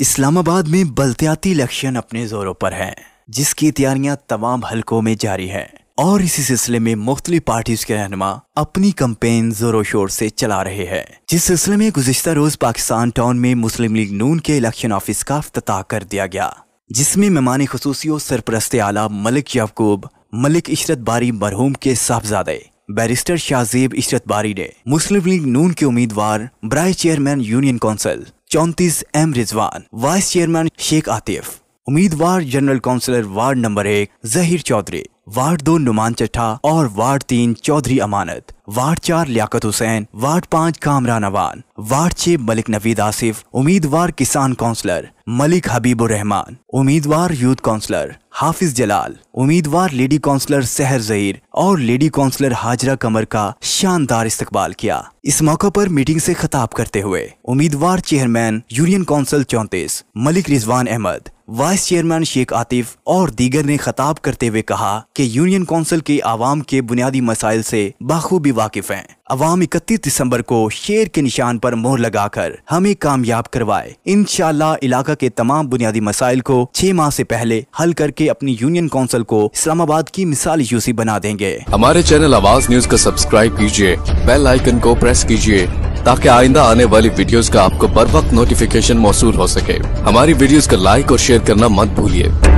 इस्लामाबाद में बल्तियाती इलेक्शन अपने जोरों पर है जिसकी तैयारियां तमाम हलकों में जारी है और इसी सिलसिले में मुख्तलि पार्टीज के रहनमा अपनी कंपेन जोरों शोर से चला रहे हैं जिस सिलसिले में गुजशत रोज पाकिस्तान टाउन में मुस्लिम लीग नून के इलेक्शन ऑफिस का अफ्ताह कर दिया गया जिसमें मेहमान खसूसी और सरपरस्त आला मलिक याकूब मलिक इशरत बारी मरहूम के साहबजादे बैरिस्टर शाहजेब इशरत बारी ने मुस्लिम लीग नून के उम्मीदवार ब्राय चेयरमैन यूनियन काउंसिल चौंतीस M Rizwan vice chairman Sheikh Atif उम्मीदवार जनरल काउंसिलर वार्ड नंबर एक जहीर चौधरी वार्ड दो नुमान चट्ठा और वार्ड तीन चौधरी अमानत वार्ड चार लियाकत हुसैन वार्ड पाँच कामरान अवान वार्ड छः मलिक नवीद आसिफ उम्मीदवार किसान काउंसलर मलिक हबीबुर रहमान उम्मीदवार यूथ काउंसलर हाफिज जलाल उम्मीदवार लेडी काउंसलर सहर जहीर और लेडी काउंसलर हाजरा कमर का शानदार इस्तकबाल किया इस मौके पर मीटिंग से खताब करते हुए उम्मीदवार चेयरमैन यूनियन काउंसिल चौंतीस मलिक रिजवान अहमद वाइस चेयरमैन शेख आतिफ और दीगर ने खताब करते हुए कहा कि यूनियन काउंसिल के आवाम के बुनियादी मसाइल से बाखूबी वाकिफ हैं अवाम इकतीस दिसंबर को शेर के निशान पर मोहर लगाकर हमें कामयाब करवाए इन इलाका के तमाम बुनियादी मसाइल को छह माह से पहले हल करके अपनी यूनियन काउंसिल को इस्लामाबाद की मिसाल यूसी बना देंगे हमारे चैनल आवाज न्यूज को सब्सक्राइब कीजिए बेल आइकन को प्रेस कीजिए ताकि आइंदा आने वाली वीडियोस का आपको बर वक्त नोटिफिकेशन मौसू हो सके हमारी वीडियोस का लाइक और शेयर करना मत भूलिए